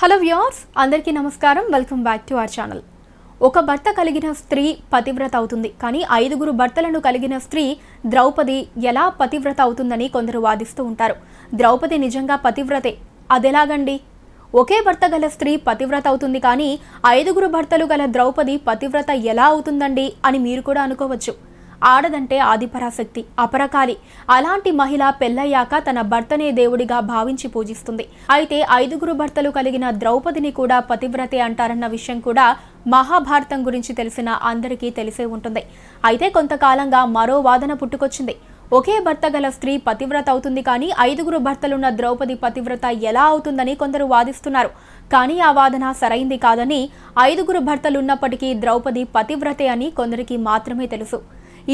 hello viewers అందరికీ నమస్కారం welcome back to our channel ఒక భర్త కలిగిన స్త్రీ పతివ్రత అవుతుంది కానీ ఐదుగురు భర్తలను కలిగిన స్త్రీ ద్రౌపది ఎలా పతివ్రత అవుతుందని కొందరు వాదిస్తూ ఉంటారు ద్రౌపది నిజంగా పతివ్రతే అదెలాగండి ఒకే భర్త గల స్త్రీ పతివ్రత అవుతుంది కానీ ఐదుగురు భర్తలు గల ద్రౌపది పతివ్రత ఎలా అవుతుందండి అని మీరు కూడా అనుకోవచ్చు ఆడదంటే ఆదిపరాశక్తి అపరకాలి అలాంటి మహిళ పెళ్ళయ్యాక తన భర్తనే దేవుడిగా భావించి పూజిస్తుంది అయితే ఐదుగురు భర్తలు కలిగిన ద్రౌపదిని కూడా పతివ్రతే అంటారన్న విషయం కూడా మహాభారతం గురించి తెలిసిన అందరికీ తెలిసే ఉంటుంది అయితే కొంతకాలంగా మరో వాదన పుట్టుకొచ్చింది ఒకే భర్త గల స్త్రీ పతివ్రత అవుతుంది కానీ ఐదుగురు భర్తలున్న ద్రౌపది పతివ్రత ఎలా అవుతుందని కొందరు వాదిస్తున్నారు కానీ ఆ వాదన సరైంది కాదని ఐదుగురు భర్తలున్నప్పటికీ ద్రౌపది పతివ్రతే అని కొందరికి మాత్రమే తెలుసు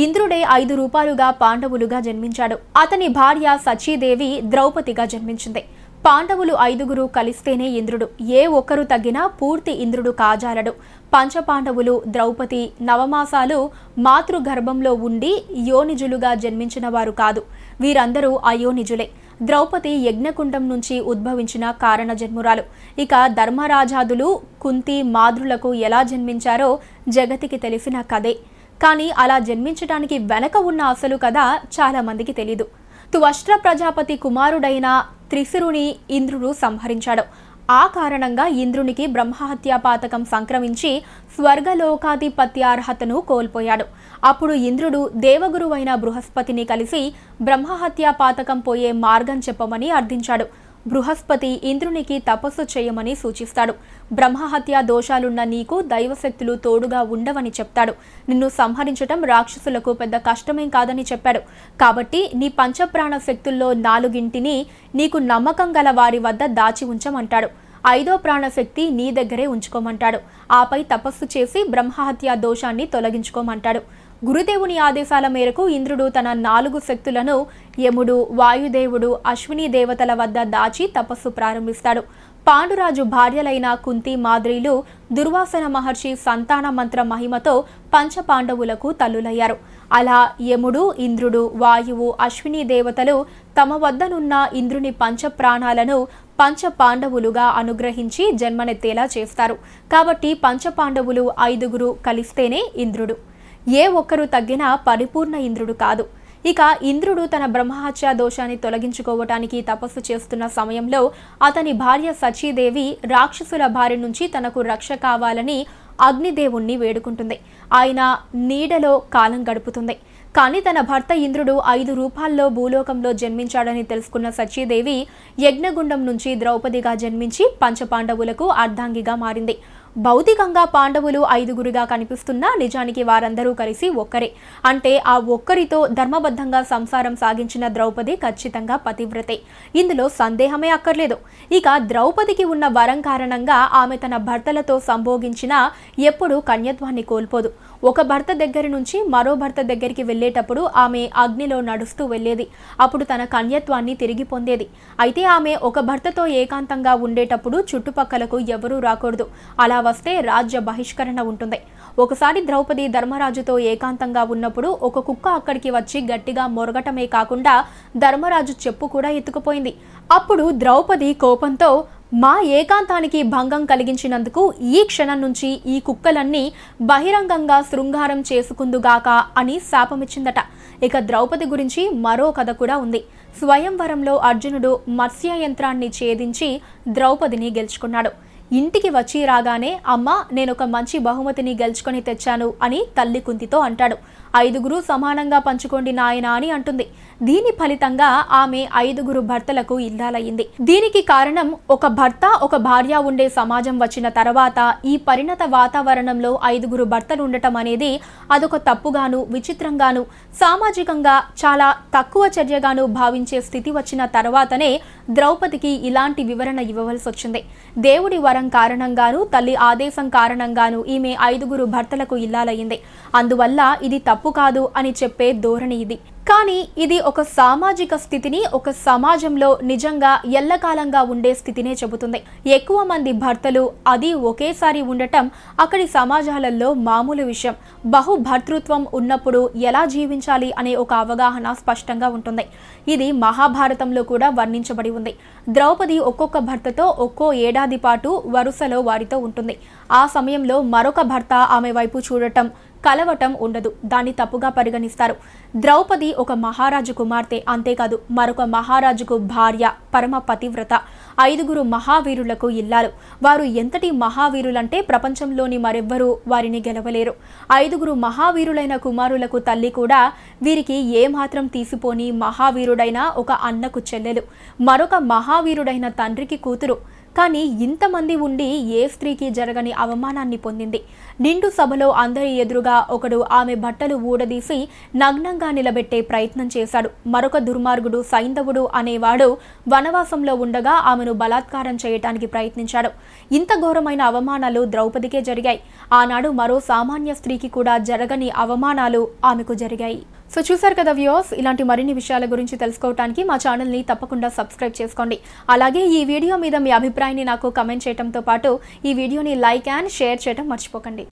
ఇంద్రుడే ఐదు రూపాలుగా పాండవులుగా జన్మించాడు అతని భార్య సచీదేవి ద్రౌపదిగా జన్మించింది పాండవులు ఐదుగురు కలిస్తేనే ఇంద్రుడు ఏ ఒక్కరు తగ్గినా పూర్తి ఇంద్రుడు కాజాలడు పంచపాండవులు ద్రౌపది నవమాసాలు మాతృగర్భంలో ఉండి యోనిజులుగా జన్మించిన వారు కాదు వీరందరూ అయోనిజులే ద్రౌపది యజ్ఞకుండం నుంచి ఉద్భవించిన కారణ జన్మురాలు ఇక ధర్మరాజాదులు కుంతి మాద్రులకు ఎలా జన్మించారో జగతికి తెలిసిన కథే కానీ అలా జన్మించడానికి వెనక ఉన్న అసలు కథ చాలామందికి తెలీదు తువష్ట్ర ప్రజాపతి కుమారుడైన త్రిశురుని ఇంద్రుడు సంహరించాడు ఆ కారణంగా ఇంద్రునికి బ్రహ్మహత్యా పాతకం సంక్రమించి స్వర్గలోకాధిపత్యార్హతను కోల్పోయాడు అప్పుడు ఇంద్రుడు దేవగురువైన బృహస్పతిని కలిసి బ్రహ్మహత్యా పాతకం పోయే మార్గం చెప్పమని అర్థించాడు బృహస్పతి ఇంద్రునికి తపస్సు చేయమని సూచిస్తాడు బ్రహ్మహత్య దోషాలున్న నీకు దైవశక్తులు తోడుగా ఉండవని చెప్తాడు నిన్ను సంహరించటం రాక్షసులకు పెద్ద కష్టమేం కాదని చెప్పాడు కాబట్టి నీ పంచప్రాణ శక్తుల్లో నాలుగింటిని నీకు నమ్మకం గల వారి వద్ద దాచి ఉంచమంటాడు ఐదో ప్రాణశక్తి నీ దగ్గరే ఉంచుకోమంటాడు ఆపై తపస్సు చేసి బ్రహ్మహత్య దోషాన్ని తొలగించుకోమంటాడు గురుదేవుని ఆదేశాల మేరకు ఇంద్రుడు తన నాలుగు శక్తులను యముడు వాయుదేవుడు అశ్విని దేవతల వద్ద దాచి తపస్సు ప్రారంభిస్తాడు పాండురాజు భార్యలైన కుంతి మాద్రిలు దుర్వాసన మహర్షి సంతాన మంత్ర మహిమతో పంచపాండవులకు తల్లులయ్యారు అలా యముడు ఇంద్రుడు వాయువు అశ్విని దేవతలు తమ వద్దనున్న ఇంద్రుని పంచప్రాణాలను పంచ పాండవులుగా అనుగ్రహించి జన్మనెత్తేలా చేస్తారు కాబట్టి పంచపాండవులు ఐదుగురు కలిస్తేనే ఇంద్రుడు ఏ ఒక్కరూ తగ్గినా పరిపూర్ణ ఇంద్రుడు కాదు ఇక ఇంద్రుడు తన బ్రహ్మహత్య దోషాన్ని తొలగించుకోవటానికి తపస్సు చేస్తున్న సమయంలో అతని భార్య సచీదేవి రాక్షసుల భార్య నుంచి తనకు రక్ష కావాలని అగ్నిదేవుణ్ణి వేడుకుంటుంది ఆయన నీడలో కాలం గడుపుతుంది కానీ తన భర్త ఇంద్రుడు ఐదు రూపాల్లో భూలోకంలో జన్మించాడని తెలుసుకున్న సచీదేవి యజ్ఞగుండం నుంచి ద్రౌపదిగా జన్మించి పంచపాండవులకు అర్ధాంగిగా మారింది భౌతికంగా పాండవులు ఐదుగురుగా కనిపిస్తున్నా నిజానికి వారందరూ కలిసి ఒక్కరే అంటే ఆ ఒక్కరితో ధర్మబద్ధంగా సంసారం సాగించిన ద్రౌపది ఖచ్చితంగా పతివ్రతే ఇందులో సందేహమే అక్కర్లేదు ఇక ద్రౌపదికి ఉన్న వరం కారణంగా ఆమె తన భర్తలతో సంభోగించినా ఎప్పుడూ కన్యత్వాన్ని కోల్పోదు ఒక భర్త దగ్గర నుంచి మరో భర్త దగ్గరికి వెళ్ళేటప్పుడు ఆమె అగ్నిలో నడుస్తూ వెళ్ళేది అప్పుడు తన కన్యత్వాన్ని తిరిగి పొందేది అయితే ఆమె ఒక భర్తతో ఏకాంతంగా ఉండేటప్పుడు చుట్టుపక్కలకు ఎవరూ రాకూడదు అలా వస్తే రాజ్య బహిష్కరణ ఉంటుంది ఒకసారి ద్రౌపది ధర్మరాజుతో ఏకాంతంగా ఉన్నప్పుడు ఒక కుక్క అక్కడికి వచ్చి గట్టిగా మొరగటమే కాకుండా ధర్మరాజు చెప్పు కూడా ఎత్తుకుపోయింది అప్పుడు ద్రౌపది కోపంతో మా ఏకాంతానికి భంగం కలిగించినందుకు ఈ క్షణం నుంచి ఈ కుక్కలన్నీ బహిరంగంగా శృంగారం చేసుకుందుగాక అని శాపమిచ్చిందట ఇక ద్రౌపది గురించి మరో కథ కూడా ఉంది స్వయంవరంలో అర్జునుడు మత్స్య యంత్రాన్ని ఛేదించి ద్రౌపదిని గెలుచుకున్నాడు ఇంటికి వచ్చి రాగానే అమ్మ నేనొక మంచి బహుమతిని గెలుచుకొని తెచ్చాను అని తల్లి కుంతితో అంటాడు ఐదుగురు సమానంగా పంచుకోండి నాయన అని అంటుంది దీని ఫలితంగా ఆమె ఐదుగురు భర్తలకు ఇల్లాలయ్యింది దీనికి కారణం ఒక భర్త ఒక భార్య ఉండే సమాజం వచ్చిన తర్వాత ఈ పరిణత వాతావరణంలో ఐదుగురు భర్తలు ఉండటం అనేది అదొక తప్పుగాను విచిత్రంగాను సామాజికంగా చాలా తక్కువ చర్యగాను భావించే స్థితి వచ్చిన తర్వాతనే ద్రౌపదికి ఇలాంటి వివరణ ఇవ్వవలసి వచ్చింది దేవుడి వరం కారణంగాను తల్లి ఆదేశం కారణంగాను ఈమె ఐదుగురు భర్తలకు ఇల్లాలయ్యింది అందువల్ల ఇది తప్పు తప్పు కాదు అని చెప్పే ధోరణి ఇది కానీ ఇది ఒక సామాజిక స్థితిని ఒక సమాజంలో నిజంగా ఎల్లకాలంగా ఉండే స్థితినే చెబుతుంది ఎక్కువ మంది భర్తలు అది ఒకేసారి ఉండటం అక్కడి సమాజాలలో మామూలు విషయం బహు భర్తృత్వం ఉన్నప్పుడు ఎలా జీవించాలి అనే ఒక అవగాహన స్పష్టంగా ఉంటుంది ఇది మహాభారతంలో కూడా వర్ణించబడి ఉంది ద్రౌపది ఒక్కొక్క భర్తతో ఒక్కో ఏడాది పాటు వరుసలో వారితో ఉంటుంది ఆ సమయంలో మరొక భర్త ఆమె వైపు చూడటం కలవటం ఉండదు దాన్ని తప్పుగా పరిగణిస్తారు ద్రౌపది ఒక మహారాజు కుమార్తె అంతేకాదు మరొక మహారాజుకు భార్య పరమ పతివ్రత ఐదుగురు మహావీరులకు ఇల్లాలు వారు ఎంతటి మహావీరులంటే ప్రపంచంలోని మరెవ్వరూ వారిని గెలవలేరు ఐదుగురు మహావీరులైన కుమారులకు తల్లి కూడా వీరికి ఏమాత్రం తీసిపోని మహావీరుడైన ఒక అన్నకు చెల్లెలు మరొక మహావీరుడైన తండ్రికి కూతురు కానీ ఇంతమంది ఉండి ఏ స్త్రీకి జరగని అవమానాన్ని పొందింది నిండు సభలో అందరి ఎదురుగా ఒకడు ఆమె బట్టలు ఊడదీసి నగ్నంగా నిలబెట్టే ప్రయత్నం చేశాడు మరొక దుర్మార్గుడు సైంధవుడు అనేవాడు వనవాసంలో ఉండగా ఆమెను బలాత్కారం చేయటానికి ప్రయత్నించాడు ఇంత ఘోరమైన అవమానాలు ద్రౌపదికే జరిగాయి ఆనాడు మరో సామాన్య స్త్రీకి కూడా జరగని అవమానాలు ఆమెకు జరిగాయి సో చూసారు కదా వ్యూస్ ఇలాంటి మరిన్ని విషయాల గురించి తెలుసుకోవడానికి మా ఛానల్ని తప్పకుండా సబ్స్క్రైబ్ చేసుకోండి అలాగే ఈ వీడియో మీద మీ అభిప్రాయాన్ని నాకు కమెంట్ చేయడంతో పాటు ఈ వీడియోని లైక్ అండ్ షేర్ చేయడం మర్చిపోకండి